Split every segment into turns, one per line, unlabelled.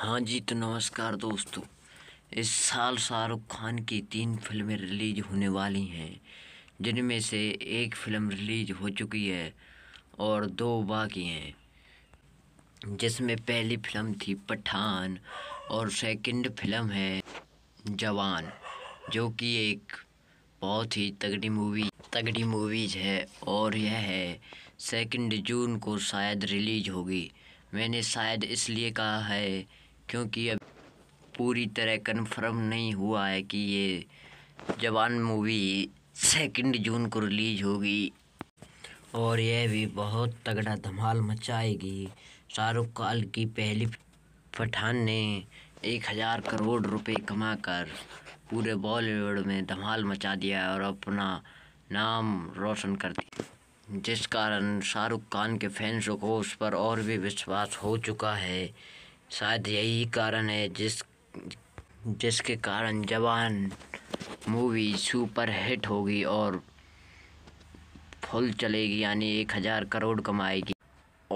हाँ जी तो नमस्कार दोस्तों इस साल शाहरुख खान की तीन फिल्में रिलीज होने वाली हैं जिनमें से एक फिल्म रिलीज हो चुकी है और दो बाकी हैं जिसमें पहली फिल्म थी पठान और सेकंड फिल्म है जवान जो कि एक बहुत ही तगड़ी मूवी तगड़ी मूवीज है और यह है सेकंड जून को शायद रिलीज होगी मैंने शायद इसलिए कहा है क्योंकि अब पूरी तरह कंफर्म नहीं हुआ है कि ये जवान मूवी सेकंड जून को रिलीज होगी और यह भी बहुत तगड़ा धमाल मचाएगी शाहरुख खान की पहली पठान ने एक हज़ार करोड़ रुपए कमाकर पूरे बॉलीवुड में धमाल मचा दिया और अपना नाम रोशन कर दिया जिस कारण शाहरुख खान के फैंस को उस पर और भी विश्वास हो चुका है शायद यही कारण है जिस जिसके कारण जवान मूवी सुपर हिट होगी और फुल चलेगी यानी एक हज़ार करोड़ कमाएगी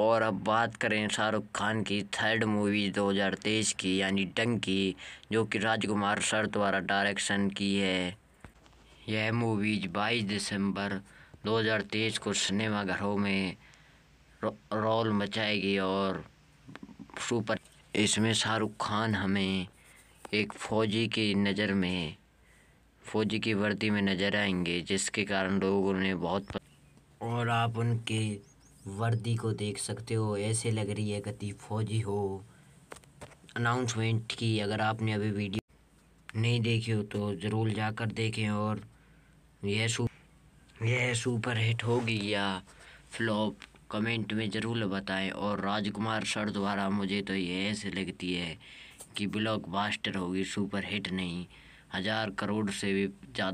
और अब बात करें शाहरुख खान की थर्ड मूवी 2023 की यानी डंग की जो कि राजकुमार सर द्वारा डायरेक्शन की है यह मूवीज 22 दिसंबर 2023 को सिनेमाघरों में रोल मचाएगी और सुपर इसमें शाहरुख खान हमें एक फ़ौजी की नज़र में फ़ौजी की वर्दी में नज़र आएंगे जिसके कारण लोग उन्हें बहुत और आप उनके वर्दी को देख सकते हो ऐसे लग रही है कति फ़ौजी हो अनाउंसमेंट की अगर आपने अभी वीडियो नहीं देखी हो तो ज़रूर जाकर देखें और यह सू यह सुपर हिट होगी या फ्लॉप कमेंट में ज़रूर बताएं और राजकुमार सर द्वारा मुझे तो ये ऐसे लगती है कि ब्लॉक होगी सुपर हिट नहीं हज़ार करोड़ से भी ज़्यादा